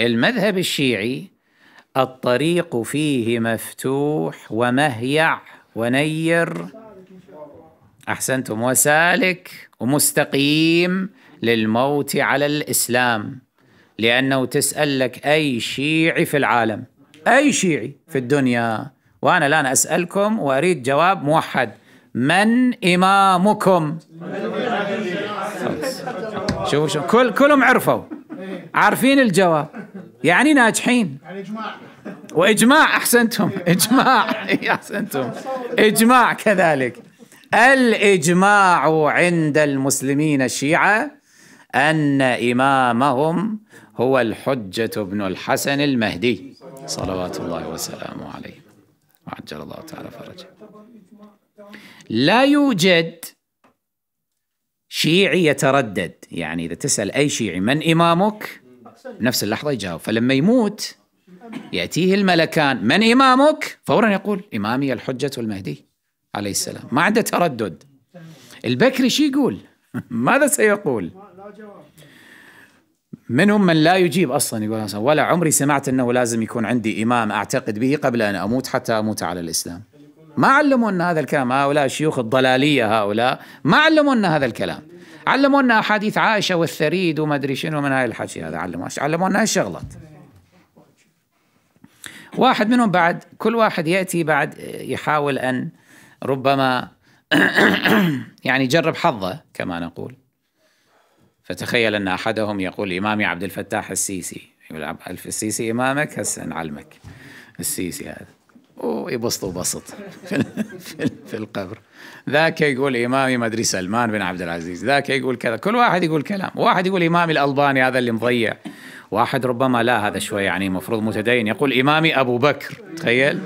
المذهب الشيعي الطريق فيه مفتوح ومهيع ونير احسنتم وسالك ومستقيم للموت على الاسلام لانه تسال لك اي شيعي في العالم اي شيعي في الدنيا وانا الان اسالكم واريد جواب موحد من امامكم شوفوا شوف كل كلهم عرفوا عارفين الجواب يعني ناجحين يعني وإجماع أحسنتم إجماع أحسنتم إجماع كذلك الإجماع عند المسلمين الشيعة أن إمامهم هو الحجة بن الحسن المهدي صلوات الله وسلامه عليه وعجل الله تعالى فرجه لا يوجد شيعي يتردد يعني إذا تسأل أي شيعي من إمامك نفس اللحظة يجاوب فلما يموت يأتيه الملكان من إمامك فورا يقول إمامي الحجة المهدي عليه السلام ما عنده تردد البكري شي يقول ماذا سيقول منهم من لا يجيب أصلا يقول أصلا ولا عمري سمعت أنه لازم يكون عندي إمام أعتقد به قبل أن أموت حتى أموت على الإسلام ما علمونا هذا الكلام هؤلاء شيوخ الضلالية هؤلاء ما علمونا هذا الكلام علمونا أحاديث عائشة والثريد وما أدري شنو من هاي الحكي هذا علمونا علمونا هالشغلات واحد منهم بعد كل واحد يأتي بعد يحاول أن ربما يعني يجرب حظه كما نقول فتخيل أن أحدهم يقول إمامي عبد الفتاح السيسي يقول السيسي إمامك هسه نعلمك السيسي هذا ويبسطوا بسط في القبر ذاك يقول إمامي مدري سلمان بن عبد العزيز ذاك يقول كذا كل واحد يقول كلام واحد يقول إمامي الألباني هذا اللي مضيع واحد ربما لا هذا شوي يعني مفروض متدين يقول إمامي أبو بكر تخيل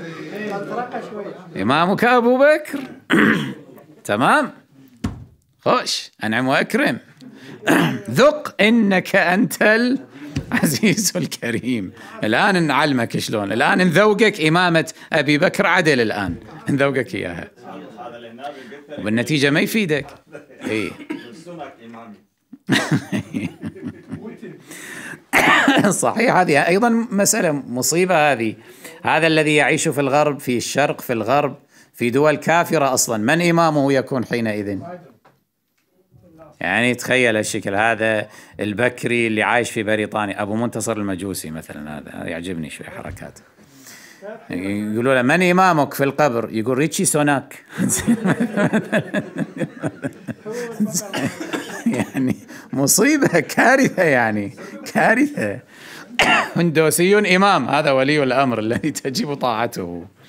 إمامك أبو بكر تمام خش أنعم وأكرم ذق إنك أنت ال عزيز الكريم الآن نعلمك شلون الآن نذوقك إمامة أبي بكر عدل الآن نذوقك إياها وبالنتيجة ما يفيدك إيه صحيح هذه أيضا مسألة مصيبة هذه هذا الذي يعيش في الغرب في الشرق في الغرب في دول كافرة أصلا من إمامه يكون حينئذ يعني تخيل الشكل هذا البكري اللي عايش في بريطانيا أبو منتصر المجوسي مثلا هذا يعجبني شوي حركاته يقولوا له من إمامك في القبر يقول ريتشي سوناك يعني مصيبة كارثة يعني كارثة هندوسي إمام هذا ولي الأمر الذي تجب طاعته